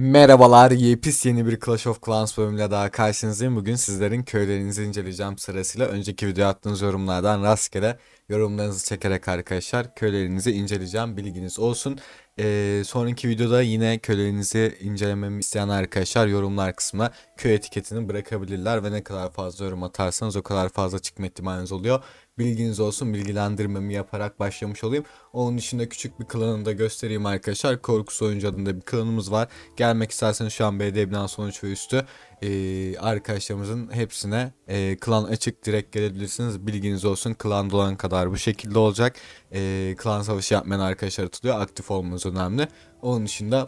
Merhabalar, yepis yeni bir Clash of Clans bölümüyle daha karşınızdayım. Bugün sizlerin köylerinizi inceleyeceğim sırasıyla. Önceki video attığınız yorumlardan rastgele yorumlarınızı çekerek arkadaşlar köylerinizi inceleyeceğim. Bilginiz olsun. Ee, sonraki videoda yine köylerinizi incelememi isteyen arkadaşlar yorumlar kısmına köy etiketini bırakabilirler ve ne kadar fazla yorum atarsanız o kadar fazla çıkma ihtimaliniz oluyor. Bilginiz olsun bilgilendirmemi yaparak başlamış olayım. Onun dışında küçük bir klanını da göstereyim arkadaşlar. Korkusu oyuncu adında bir klanımız var. Gelmek isterseniz şu an BD binan sonuç ve üstü e, arkadaşlarımızın hepsine e, klan açık direkt gelebilirsiniz. Bilginiz olsun klan dolan kadar bu şekilde olacak. E, klan savaşı yapmayan arkadaşlar tutuyor. Aktif olmanız önemli. Onun dışında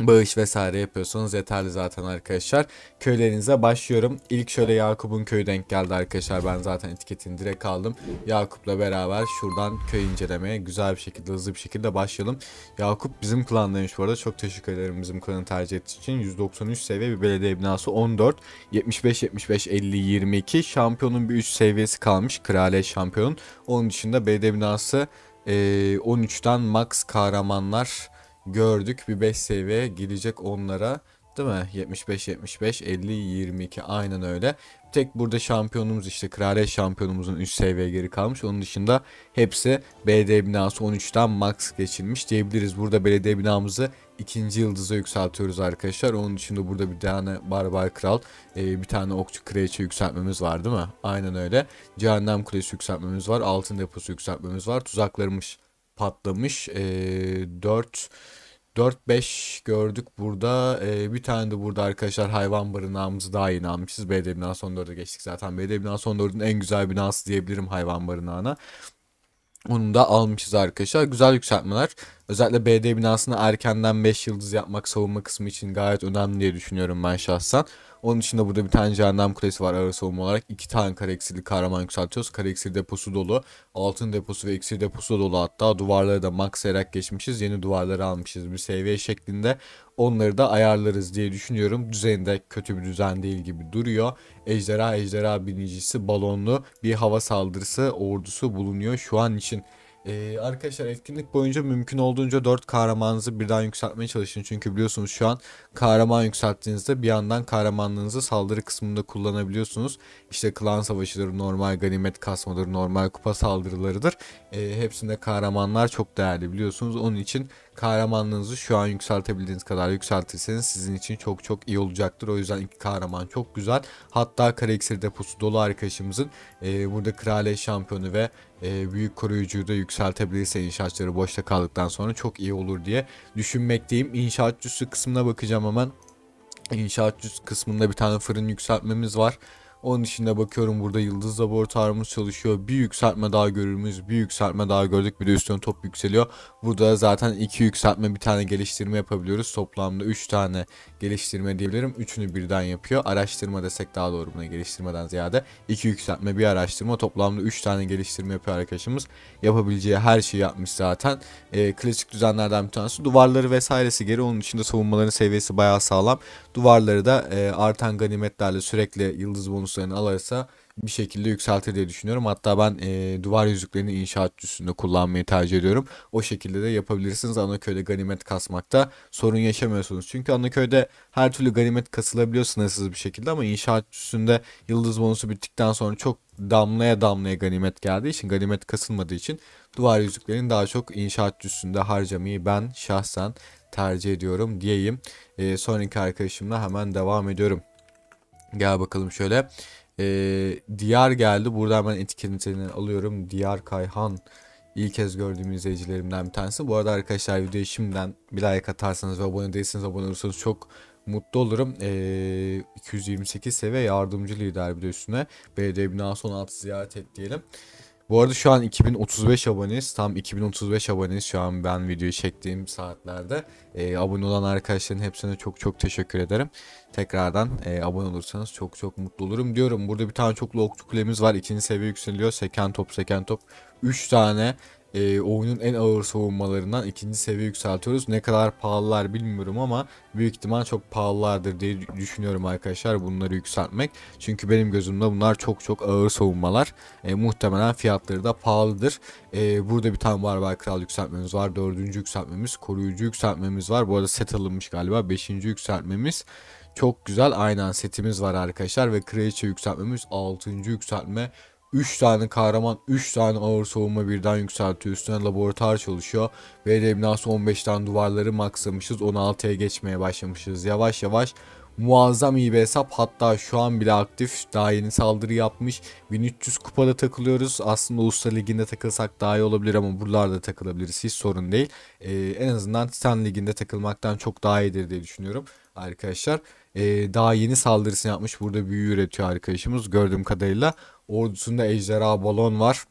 bağış vesaire yapıyorsanız yeterli zaten arkadaşlar. Köylerinize başlıyorum. İlk şöyle Yakup'un köyü denk geldi arkadaşlar. Ben zaten etiketini direkt aldım. Yakup'la beraber şuradan köy incelemeye güzel bir şekilde hızlı bir şekilde başlayalım. Yakup bizim klandaymış bu arada. Çok teşekkür ederim bizim klanı tercih ettiği için. 193 seviye bir belediye binası 14. 75 75 50 22. Şampiyonun bir üst seviyesi kalmış. Kraliyet şampiyonun. Onun dışında belediye binası 13'ten max kahramanlar gördük. Bir 5 seviye gelecek onlara. Değil mi? 75 75 50 22 aynen öyle. Tek burada şampiyonumuz işte kraliyet şampiyonumuzun 3 seviye geri kalmış. Onun dışında hepsi BD binası 13'ten max geçilmiş diyebiliriz. Burada belediye binamızı ikinci yıldızı yükseltiyoruz arkadaşlar. Onun dışında burada bir tane barbar kral, e, bir tane okçu kraliçe yükseltmemiz var değil mi? Aynen öyle. Cehennem kulesi yükseltmemiz var. Altın deposu yükseltmemiz var. Tuzaklarımız patlamış. E, 4 4-5 gördük burada. E, bir tane de burada arkadaşlar hayvan barınağımızı daha yeni almışız. BD binanın son 4'e geçtik zaten. BD binanın son 4'ün en güzel binası diyebilirim hayvan barınağına. Onu da almışız arkadaşlar. Güzel yükseltmeler. Özellikle BD binasını erkenden 5 yıldız yapmak savunma kısmı için gayet önemli diye düşünüyorum ben şahsen. Onun için de burada bir tane cehennem kulesi var ara savunma olarak. iki tane kare eksili kahraman yükseltiyoruz. Kare eksili deposu dolu. Altın deposu ve eksili deposu dolu hatta. Duvarları da max erek geçmişiz. Yeni duvarları almışız bir seviye şeklinde. Onları da ayarlarız diye düşünüyorum. Düzeninde kötü bir düzen değil gibi duruyor. Ejderha ejderha binicisi balonlu bir hava saldırısı ordusu bulunuyor şu an için. Ee, arkadaşlar etkinlik boyunca mümkün olduğunca 4 kahramanınızı birden yükseltmeye çalışın. Çünkü biliyorsunuz şu an kahraman yükselttiğinizde bir yandan kahramanlığınızı saldırı kısmında kullanabiliyorsunuz. İşte klan savaşıdır, normal ganimet kasmadır, normal kupa saldırılarıdır. Ee, hepsinde kahramanlar çok değerli biliyorsunuz. Onun için kahramanlığınızı şu an yükseltebildiğiniz kadar yükseltirseniz sizin için çok çok iyi olacaktır. O yüzden iki kahraman çok güzel. Hatta Kareksir deposu dolu arkadaşımızın e, burada kraliyet şampiyonu ve e, büyük koruyucuyu da yükseltebilirse inşaatçıları boşta kaldıktan sonra çok iyi olur diye düşünmekteyim. İnşaatçısı kısmına bakacağım hemen. İnşaatçı kısmında bir tane fırın yükseltmemiz var. Onun içinde bakıyorum burada yıldız laboratuvarımız çalışıyor. Bir yükseltme daha görürüz. Bir yükseltme daha gördük. Bir de üstüne top yükseliyor. Burada zaten iki yükseltme bir tane geliştirme yapabiliyoruz. Toplamda üç tane geliştirme diyebilirim. Üçünü birden yapıyor. Araştırma desek daha doğru buna geliştirmeden ziyade. iki yükseltme bir araştırma. Toplamda üç tane geliştirme yapıyor arkadaşımız. Yapabileceği her şeyi yapmış zaten. E, klasik düzenlerden bir tanesi. Duvarları vesairesi geri. Onun içinde savunmaların seviyesi bayağı sağlam. Duvarları da e, artan ganimetlerle sürekli yıldız bonusu kurslarını alırsa bir şekilde yükseltir diye düşünüyorum. Hatta ben e, duvar yüzüklerini inşaatçısında kullanmayı tercih ediyorum. O şekilde de yapabilirsiniz. Anaköy'de ganimet kasmakta sorun yaşamıyorsunuz. Çünkü Anaköy'de her türlü ganimet kasılabiliyor sınırsız bir şekilde ama inşaatçısında yıldız bonusu bittikten sonra çok damlaya damlaya ganimet geldiği için ganimet kasılmadığı için duvar yüzüklerini daha çok inşaatçısında harcamayı ben şahsen tercih ediyorum diyeyim. E, sonraki arkadaşımla hemen devam ediyorum. Gel bakalım şöyle. Ee, Diyar geldi. Buradan ben etiketini alıyorum. Diyar Kayhan. İlk kez gördüğüm izleyicilerimden bir tanesi. Bu arada arkadaşlar videoya şimdiden bir like atarsanız ve abone değilseniz abone olursanız çok mutlu olurum. Ee, 228 seviye yardımcı lider bir de üstüne. Belediye binası 16 ziyaret et diyelim. Bu arada şu an 2035 aboneyiz. Tam 2035 aboneyiz şu an ben videoyu çektiğim saatlerde. E, abone olan arkadaşların hepsine çok çok teşekkür ederim. Tekrardan e, abone olursanız çok çok mutlu olurum diyorum. Burada bir tane çok loktu kulemiz var. İkinci seviye yükseliyor. Seken top seken top. 3 tane e, oyunun en ağır savunmalarından ikinci seviye yükseltiyoruz. Ne kadar pahalılar bilmiyorum ama büyük ihtimal çok pahalılardır diye düşünüyorum arkadaşlar bunları yükseltmek. Çünkü benim gözümde bunlar çok çok ağır savunmalar. E, muhtemelen fiyatları da pahalıdır. E, burada bir tane barbar kral yükseltmemiz var. Dördüncü yükseltmemiz, koruyucu yükseltmemiz var. Bu arada set alınmış galiba. Beşinci yükseltmemiz. Çok güzel aynen setimiz var arkadaşlar ve kraliçe yükseltmemiz 6. yükseltme 3 tane kahraman 3 tane ağır savunma birden yükseltiyor. Üstüne laboratuvar çalışıyor. Ve eliminasyon 15 tane duvarları maksamışız. 16'ya geçmeye başlamışız. Yavaş yavaş muazzam iyi bir hesap. Hatta şu an bile aktif. Daha yeni saldırı yapmış. 1300 kupada takılıyoruz. Aslında Usta Ligi'nde takılsak daha iyi olabilir ama buralarda takılabiliriz. Hiç sorun değil. Ee, en azından Titan Ligi'nde takılmaktan çok daha iyidir diye düşünüyorum arkadaşlar e, daha yeni saldırısını yapmış. Burada büyü üretiyor arkadaşımız gördüğüm kadarıyla. Ordusunda ejderha balon var.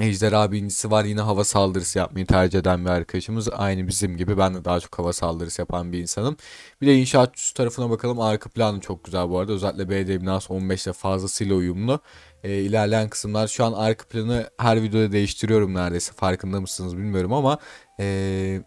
Ejderha birincisi var yine hava saldırısı yapmayı tercih eden bir arkadaşımız. Aynı bizim gibi ben de daha çok hava saldırısı yapan bir insanım. Bir de inşaatçısı tarafına bakalım. Arka planı çok güzel bu arada. Özellikle BD binası 15 ile fazlasıyla uyumlu. Ee, ilerleyen kısımlar şu an arka planı her videoda değiştiriyorum neredeyse farkında mısınız bilmiyorum ama... Ee,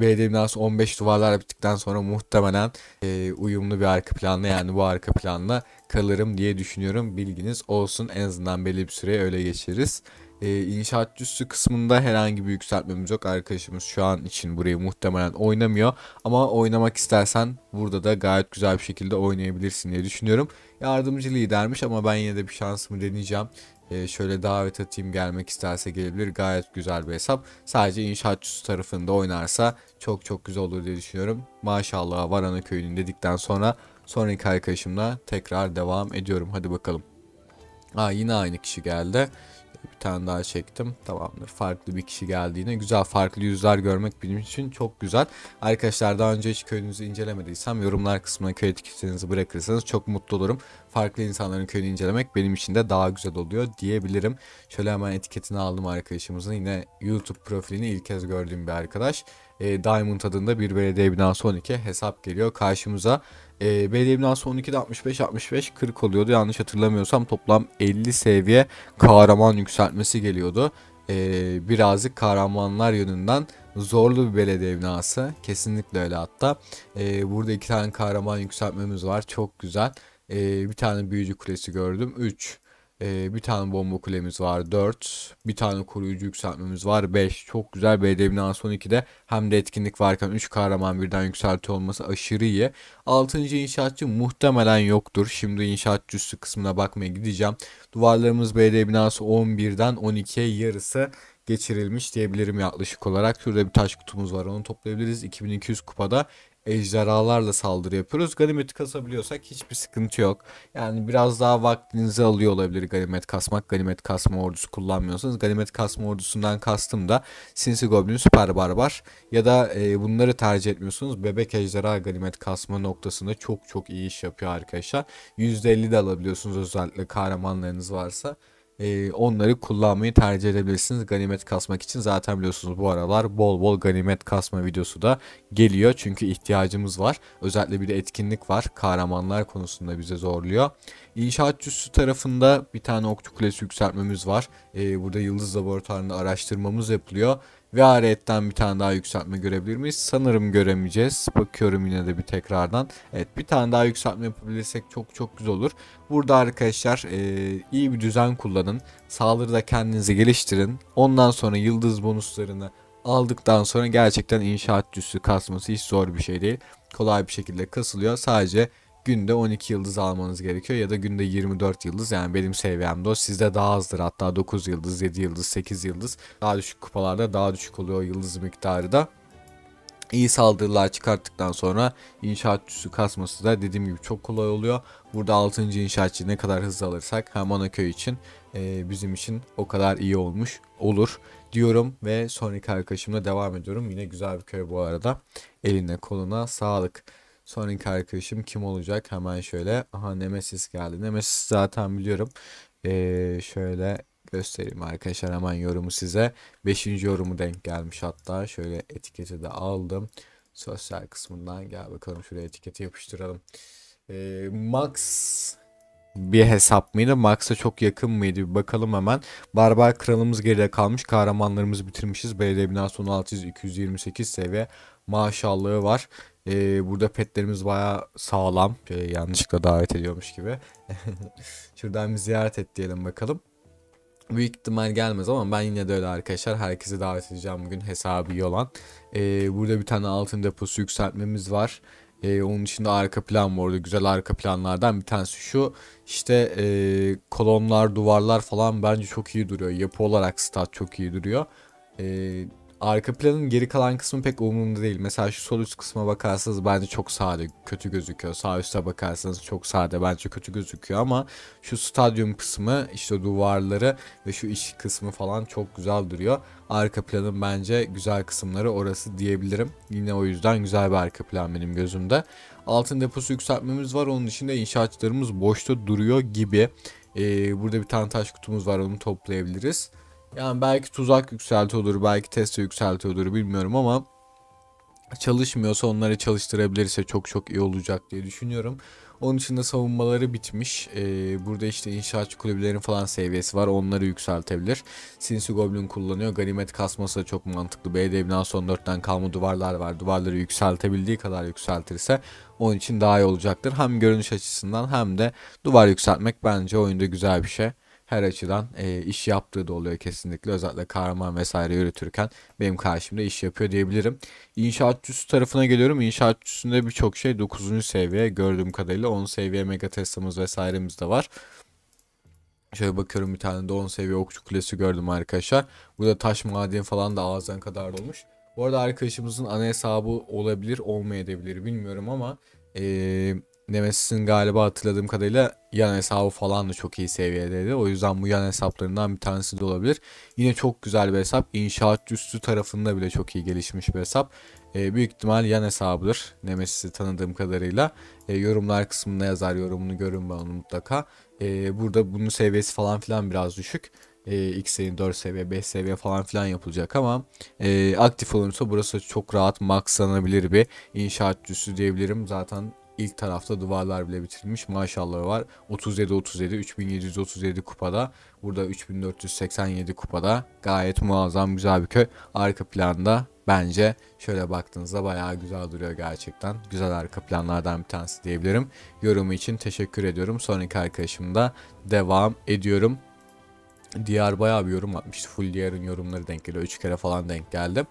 belediye binası 15 duvarlar bittikten sonra muhtemelen e, uyumlu bir arka planla yani bu arka planla kalırım diye düşünüyorum. Bilginiz olsun en azından belli bir süreye öyle geçeriz. E, inşaatçısı kısmında herhangi bir yükseltmemiz yok. Arkadaşımız şu an için burayı muhtemelen oynamıyor. Ama oynamak istersen burada da gayet güzel bir şekilde oynayabilirsin diye düşünüyorum. Yardımcı lidermiş ama ben yine de bir şansımı deneyeceğim. Ee, şöyle davet atayım gelmek isterse gelebilir. Gayet güzel bir hesap. Sadece inşaatçısı tarafında oynarsa çok çok güzel olur diye düşünüyorum. Maşallah Varana köyünün dedikten sonra sonraki arkadaşımla tekrar devam ediyorum. Hadi bakalım. Aa, yine aynı kişi geldi tane daha çektim. Tamamdır. Farklı bir kişi geldiğine güzel farklı yüzler görmek benim için çok güzel. Arkadaşlar daha önce hiç köyünüzü incelemediysem yorumlar kısmına köy etiketlerinizi bırakırsanız çok mutlu olurum. Farklı insanların köyünü incelemek benim için de daha güzel oluyor diyebilirim. Şöyle hemen etiketini aldım arkadaşımızın. Yine YouTube profilini ilk kez gördüğüm bir arkadaş. Ee, Diamond adında bir belediye binası 12 hesap geliyor karşımıza e, belediye binası 12'de 65 65 40 oluyordu yanlış hatırlamıyorsam toplam 50 seviye kahraman yükseltmesi geliyordu. E, birazcık kahramanlar yönünden zorlu bir belediye binası kesinlikle öyle hatta. E, burada iki tane kahraman yükseltmemiz var çok güzel. E, bir tane büyücü kulesi gördüm 3 ee, bir tane bomba kulemiz var 4. Bir tane koruyucu yükseltmemiz var 5. Çok güzel BD binanın son 2'de hem de etkinlik varken 3 kahraman birden yükselti olması aşırı iyi. 6. inşaatçı muhtemelen yoktur. Şimdi inşaatçısı kısmına bakmaya gideceğim. Duvarlarımız BD binası 11'den 12'ye yarısı geçirilmiş diyebilirim yaklaşık olarak. Şurada bir taş kutumuz var onu toplayabiliriz. 2200 kupada ejderhalarla saldırı yapıyoruz. Ganimet kasabiliyorsak hiçbir sıkıntı yok. Yani biraz daha vaktinizi alıyor olabilir ganimet kasmak. Ganimet kasma ordusu kullanmıyorsanız. Ganimet kasma ordusundan kastım da Sinsi Goblin Süper Barbar ya da e, bunları tercih etmiyorsunuz. Bebek ejderha ganimet kasma noktasında çok çok iyi iş yapıyor arkadaşlar. %50 de alabiliyorsunuz özellikle kahramanlarınız varsa. Ee, onları kullanmayı tercih edebilirsiniz ganimet kasmak için. Zaten biliyorsunuz bu aralar bol bol ganimet kasma videosu da geliyor. Çünkü ihtiyacımız var. Özellikle bir de etkinlik var. Kahramanlar konusunda bize zorluyor. İnşaatçısı tarafında bir tane okçu kulesi yükseltmemiz var. Ee, burada Yıldız Laboratuvarı'nda araştırmamız yapılıyor. Ve aretten bir tane daha yükseltme görebilir miyiz? Sanırım göremeyeceğiz. Bakıyorum yine de bir tekrardan. Evet bir tane daha yükseltme yapabilirsek çok çok güzel olur. Burada arkadaşlar e, iyi bir düzen kullanın. sağlığı da kendinizi geliştirin. Ondan sonra yıldız bonuslarını aldıktan sonra gerçekten inşaat cüssü kasması hiç zor bir şey değil. Kolay bir şekilde kasılıyor. Sadece günde 12 yıldız almanız gerekiyor ya da günde 24 yıldız yani benim seviyemde o sizde daha azdır hatta 9 yıldız 7 yıldız 8 yıldız daha düşük kupalarda daha düşük oluyor yıldız miktarı da iyi saldırılar çıkarttıktan sonra inşaatçısı kasması da dediğim gibi çok kolay oluyor. Burada 6. inşaatçı ne kadar hızlı alırsak hem köy için e, bizim için o kadar iyi olmuş olur diyorum ve sonraki arkadaşımla devam ediyorum. Yine güzel bir köy bu arada. Eline koluna sağlık. Sonraki arkadaşım kim olacak? Hemen şöyle. Aha Nemesis geldi. Nemesis zaten biliyorum. Ee, şöyle göstereyim arkadaşlar hemen yorumu size. 5. yorumu denk gelmiş hatta. Şöyle etiketi de aldım. Sosyal kısmından gel bakalım şuraya etiketi yapıştıralım. Ee, Max bir hesap mıydı? Max'a çok yakın mıydı? Bir bakalım hemen. Barbar kralımız geride kalmış. Kahramanlarımızı bitirmişiz. Belediye binası 1600 228 seviye maşallahı var. Ee, burada petlerimiz baya sağlam. Ee, yanlışlıkla davet ediyormuş gibi. Şuradan bir ziyaret et diyelim bakalım. Büyük ihtimal gelmez ama ben yine de öyle arkadaşlar. herkesi davet edeceğim bugün hesabı iyi olan. Ee, burada bir tane altın deposu yükseltmemiz var. E, onun içinde arka plan vardı. Güzel arka planlardan bir tanesi şu. İşte e, kolonlar, duvarlar falan bence çok iyi duruyor. Yapı olarak stat çok iyi duruyor. E, arka planın geri kalan kısmı pek umurumda değil. Mesela şu sol üst kısma bakarsanız bence çok sade kötü gözüküyor. Sağ üste bakarsanız çok sade bence kötü gözüküyor ama şu stadyum kısmı işte duvarları ve şu iş kısmı falan çok güzel duruyor. Arka planın bence güzel kısımları orası diyebilirim. Yine o yüzden güzel bir arka plan benim gözümde. Altın deposu yükseltmemiz var. Onun için de inşaatçılarımız boşta duruyor gibi. Ee, burada bir tane taş kutumuz var onu toplayabiliriz. Yani belki tuzak yükselti olur, belki teste yükselti olur bilmiyorum ama çalışmıyorsa onları çalıştırabilirse çok çok iyi olacak diye düşünüyorum. Onun için de savunmaları bitmiş. Ee, burada işte inşaatçı kulübelerin falan seviyesi var. Onları yükseltebilir. Sinsi Goblin kullanıyor. Ganimet kasması da çok mantıklı. B devnan son 4'ten kalma duvarlar var. Duvarları yükseltebildiği kadar yükseltirse onun için daha iyi olacaktır. Hem görünüş açısından hem de duvar yükseltmek bence oyunda güzel bir şey her açıdan e, iş yaptığı da oluyor kesinlikle. Özellikle kahraman vesaire yürütürken benim karşımda iş yapıyor diyebilirim. İnşaatçısı tarafına geliyorum. İnşaatçısında birçok şey 9. seviye gördüğüm kadarıyla 10 seviye mega testamız vesairemiz de var. Şöyle bakıyorum bir tane de 10 seviye okçu kulesi gördüm arkadaşlar. Burada taş madeni falan da ağzına kadar dolmuş. Bu arada arkadaşımızın ana hesabı olabilir olmayabilir bilmiyorum ama... Ee, Nemesis'in galiba hatırladığım kadarıyla yan hesabı falan da çok iyi seviyedeydi. O yüzden bu yan hesaplarından bir tanesi de olabilir. Yine çok güzel bir hesap. İnşaat üstü tarafında bile çok iyi gelişmiş bir hesap. E, büyük ihtimal yan hesabıdır. Nemesis'i tanıdığım kadarıyla. E, yorumlar kısmında yazar yorumunu görün ben onu mutlaka. E, burada bunun seviyesi falan filan biraz düşük e, X'in 4 seviye 5 seviye falan filan yapılacak ama e, aktif olursa burası çok rahat maxlanabilir bir inşaatçısı diyebilirim. Zaten ilk tarafta duvarlar bile bitirilmiş. Maşallahı var. 37 37 3737 kupada. Burada 3487 kupada. Gayet muazzam güzel bir köy. Arka planda bence şöyle baktığınızda bayağı güzel duruyor gerçekten. Güzel arka planlardan bir tanesi diyebilirim. Yorumu için teşekkür ediyorum. Sonraki arkadaşımda devam ediyorum. Diğer bayağı bir yorum atmıştı. Full Diyar'ın yorumları denk geliyor. 3 kere falan denk geldi.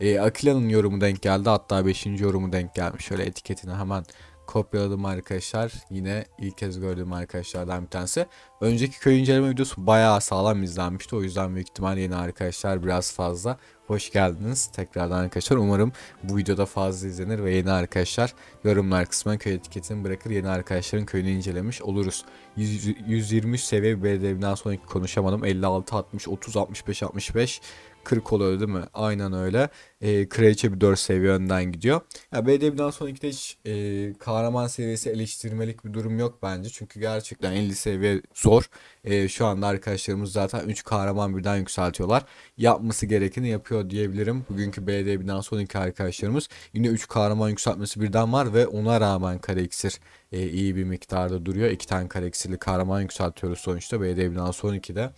E, Akila'nın yorumu denk geldi. Hatta 5. yorumu denk gelmiş. Şöyle etiketini hemen kopyaladım arkadaşlar. Yine ilk kez gördüğüm arkadaşlardan bir tanesi. Önceki köy inceleme videosu bayağı sağlam izlenmişti. O yüzden büyük ihtimal yeni arkadaşlar biraz fazla hoş geldiniz. Tekrardan arkadaşlar umarım bu videoda fazla izlenir ve yeni arkadaşlar yorumlar kısmına köy etiketini bırakır. Yeni arkadaşların köyünü incelemiş oluruz. 100, 123 seviye bir belirlediğimden sonraki konuşamadım. 56, 60, 30, 65, 65 40 oluyor değil mi? Aynen öyle. E, Kraliçe bir 4 seviye önden gidiyor. Ya BD1'den son 2'de hiç e, kahraman seviyesi eleştirmelik bir durum yok bence. Çünkü gerçekten 50 seviye zor. E, şu anda arkadaşlarımız zaten 3 kahraman birden yükseltiyorlar. Yapması gerekeni yapıyor diyebilirim. Bugünkü BD1'den son iki arkadaşlarımız yine 3 kahraman yükseltmesi birden var ve ona rağmen kare iksir e, iyi bir miktarda duruyor. 2 tane kare iksirli kahraman yükseltiyoruz sonuçta BD1'den son de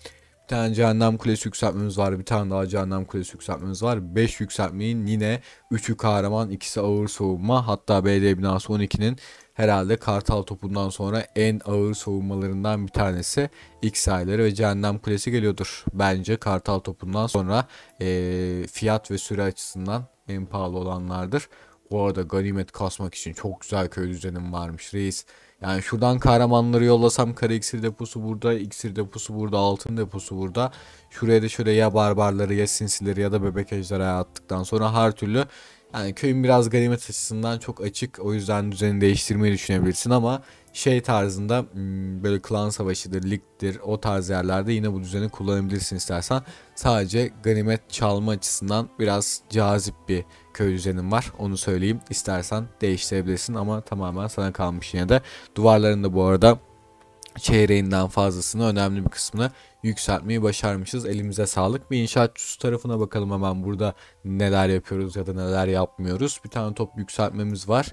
tane cehennem kulesi yükseltmemiz var. Bir tane daha cehennem kulesi yükseltmemiz var. 5 yükseltmeyin yine 3'ü kahraman, ikisi ağır soğuma. Hatta BD binası 12'nin herhalde Kartal topundan sonra en ağır soğumalarından bir tanesi X ayları ve Cehennem Kulesi geliyordur. Bence Kartal topundan sonra e, fiyat ve süre açısından en pahalı olanlardır. Bu arada ganimet kasmak için çok güzel köy düzenim varmış reis. Yani şuradan kahramanları yollasam kara iksir deposu burada, iksir deposu burada, altın deposu burada. Şuraya da şöyle ya barbarları ya sinsileri ya da bebek ejderhaya attıktan sonra her türlü yani köyün biraz ganimet açısından çok açık. O yüzden düzeni değiştirmeyi düşünebilirsin ama şey tarzında hmm, böyle klan savaşıdır, ligdir o tarz yerlerde yine bu düzeni kullanabilirsin istersen. Sadece ganimet çalma açısından biraz cazip bir köy düzenim var. Onu söyleyeyim. İstersen değiştirebilirsin ama tamamen sana kalmış yine de. Duvarlarında bu arada çeyreğinden fazlasını önemli bir kısmını yükseltmeyi başarmışız. Elimize sağlık. Bir inşaatçısı tarafına bakalım hemen burada neler yapıyoruz ya da neler yapmıyoruz. Bir tane top yükseltmemiz var.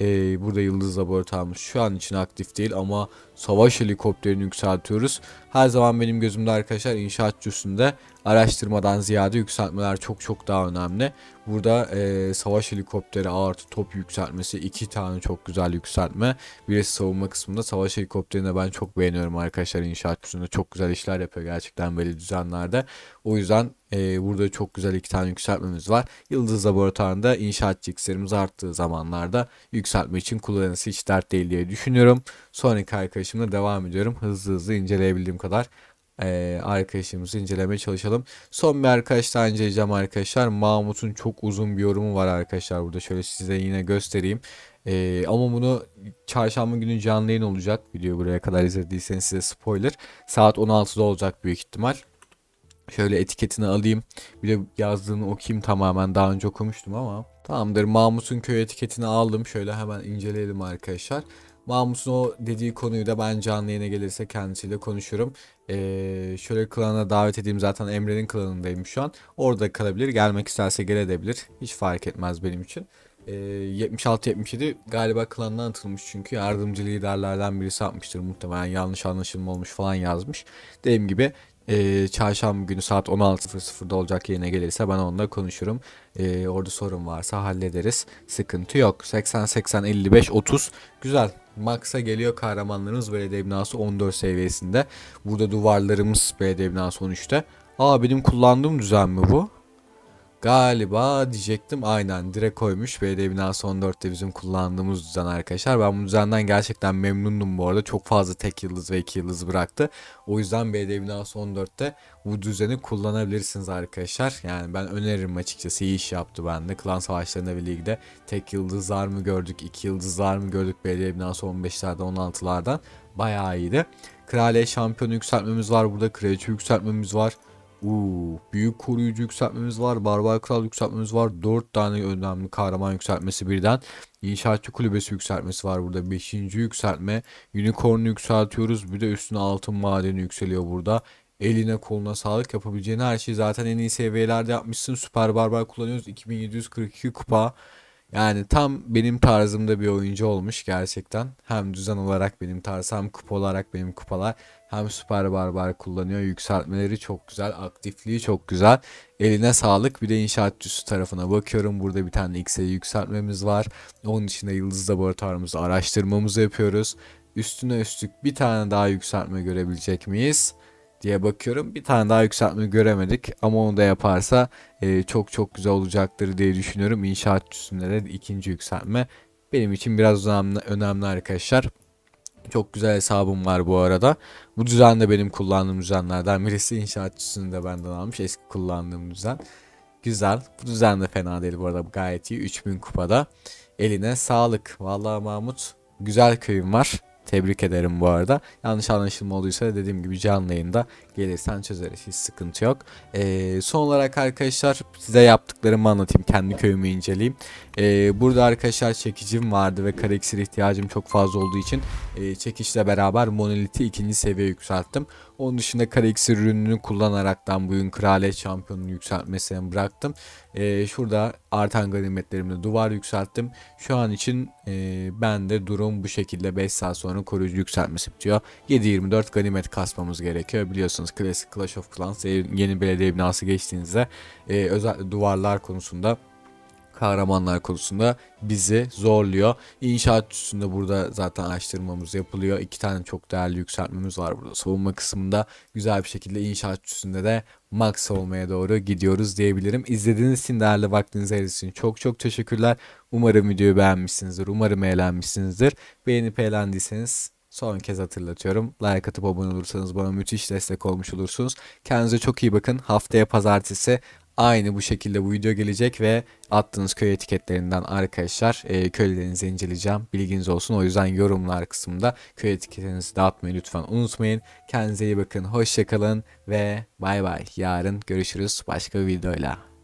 Ee, burada yıldız laboratuvarımız şu an için aktif değil ama savaş helikopterini yükseltiyoruz. Her zaman benim gözümde arkadaşlar inşaat cüsünde araştırmadan ziyade yükseltmeler çok çok daha önemli. Burada e, savaş helikopteri artı top yükseltmesi iki tane çok güzel yükseltme. Birisi savunma kısmında savaş helikopterini ben çok beğeniyorum arkadaşlar inşaat kısmında çok güzel işler yapıyor gerçekten belli düzenlerde. O yüzden e, burada çok güzel iki tane yükseltmemiz var. Yıldız laboratuvarında inşaat yükselimiz arttığı zamanlarda yükseltme için kullanılması hiç dert değil diye düşünüyorum. Sonraki arkadaşımla devam ediyorum. Hızlı hızlı inceleyebildiğim kadar ee, arkadaşımızı incelemeye çalışalım. Son bir arkadaş inceleyeceğim arkadaşlar. Mahmut'un çok uzun bir yorumu var arkadaşlar burada. Şöyle size yine göstereyim. Ee, ama bunu çarşamba günü canlı yayın olacak. Video buraya kadar izlediyseniz size spoiler. Saat 16'da olacak büyük ihtimal. Şöyle etiketini alayım. Bir de yazdığını okuyayım tamamen. Daha önce okumuştum ama. Tamamdır. Mahmut'un köy etiketini aldım. Şöyle hemen inceleyelim arkadaşlar. Mahmus'un o dediği konuyu da ben canlı yayına gelirse kendisiyle konuşurum. Ee, şöyle klana davet edeyim zaten Emre'nin klanındayım şu an. Orada kalabilir gelmek isterse gelebilir. Hiç fark etmez benim için. Ee, 76-77 galiba klandan atılmış çünkü yardımcı liderlerden birisi atmıştır muhtemelen yanlış anlaşılma olmuş falan yazmış. Dediğim gibi e, çarşamba günü saat 16.00'da olacak yerine gelirse ben onunla konuşurum. E, orada sorun varsa hallederiz. Sıkıntı yok. 80 80 55 30 güzel. Max'a geliyor kahramanlarımız belediye binası 14 seviyesinde. Burada duvarlarımız belediye binası 13'te. Aa benim kullandığım düzen mi bu? Galiba diyecektim aynen dire koymuş. Belediye binası 14'te bizim kullandığımız düzen arkadaşlar. Ben bu düzenden gerçekten memnundum bu arada. Çok fazla tek yıldız ve iki yıldız bıraktı. O yüzden belediye binası 14'te bu düzeni kullanabilirsiniz arkadaşlar. Yani ben öneririm açıkçası iyi iş yaptı bende. Klan savaşlarında bir ligde tek yıldızlar mı gördük, iki yıldızlar mı gördük belediye binası 15'lerde 16'lardan. Bayağı iyiydi. Kraliye şampiyonu yükseltmemiz var burada. Kraliçe yükseltmemiz var. Uuu büyük koruyucu yükseltmemiz var. Barbar kral yükseltmemiz var. 4 tane önemli kahraman yükseltmesi birden. İnşaatçı kulübesi yükseltmesi var burada. 5. yükseltme. Unicorn'u yükseltiyoruz. Bir de üstüne altın madeni yükseliyor burada. Eline koluna sağlık yapabileceğin her şeyi zaten en iyi seviyelerde yapmışsın. Süper barbar kullanıyoruz. 2742 kupa. Yani tam benim tarzımda bir oyuncu olmuş gerçekten. Hem düzen olarak benim tarzım, hem kupa olarak benim kupalar hem süper barbar kullanıyor. Yükseltmeleri çok güzel. Aktifliği çok güzel. Eline sağlık. Bir de inşaat inşaatçısı tarafına bakıyorum. Burada bir tane X'e yükseltmemiz var. Onun için de yıldız laboratuvarımızı araştırmamızı yapıyoruz. Üstüne üstlük bir tane daha yükseltme görebilecek miyiz? diye bakıyorum. Bir tane daha yükseltme göremedik ama onu da yaparsa e, çok çok güzel olacaktır diye düşünüyorum. İnşaat üstünde de ikinci yükseltme benim için biraz önemli, önemli arkadaşlar. Çok güzel hesabım var bu arada. Bu düzen de benim kullandığım düzenlerden birisi. İnşaatçısını da benden almış. Eski kullandığım düzen. Güzel. Bu düzen de fena değil bu arada. Gayet iyi. 3000 kupada. Eline sağlık. Vallahi Mahmut güzel köyüm var. Tebrik ederim bu arada. Yanlış anlaşılma olduysa dediğim gibi canlı yayında Gelirsen çözeriz hiç sıkıntı yok. Ee, son olarak arkadaşlar size yaptıklarımı anlatayım. Kendi köyümü inceleyeyim. Ee, burada arkadaşlar çekicim vardı ve kare ihtiyacım çok fazla olduğu için e, çekişle beraber monoliti ikinci seviye yükselttim. Onun dışında kare iksir ürününü kullanaraktan bugün kraliyet şampiyonunu yükseltmesine bıraktım. Ee, şurada artan ganimetlerimle duvar yükselttim. Şu an için e, ben durum bu şekilde 5 saat sonra koruyucu yükseltmesi diyor. 7-24 ganimet kasmamız gerekiyor biliyorsunuz oynuyorsanız klasik Clash of Clans yeni belediye binası geçtiğinizde e, özel duvarlar konusunda kahramanlar konusunda bizi zorluyor. İnşaat üstünde burada zaten araştırmamız yapılıyor. İki tane çok değerli yükseltmemiz var burada. Savunma kısmında güzel bir şekilde inşaat üstünde de max olmaya doğru gidiyoruz diyebilirim. İzlediğiniz için değerli vaktiniz için çok çok teşekkürler. Umarım videoyu beğenmişsinizdir. Umarım eğlenmişsinizdir. Beğenip eğlendiyseniz Son kez hatırlatıyorum. Like atıp abone olursanız bana müthiş destek olmuş olursunuz. Kendinize çok iyi bakın. Haftaya pazartesi aynı bu şekilde bu video gelecek ve attığınız köy etiketlerinden arkadaşlar e, köylerinizi inceleyeceğim. Bilginiz olsun. O yüzden yorumlar kısmında köy etiketinizi dağıtmayı lütfen unutmayın. Kendinize iyi bakın. Hoşçakalın ve bay bay. Yarın görüşürüz başka bir videoyla.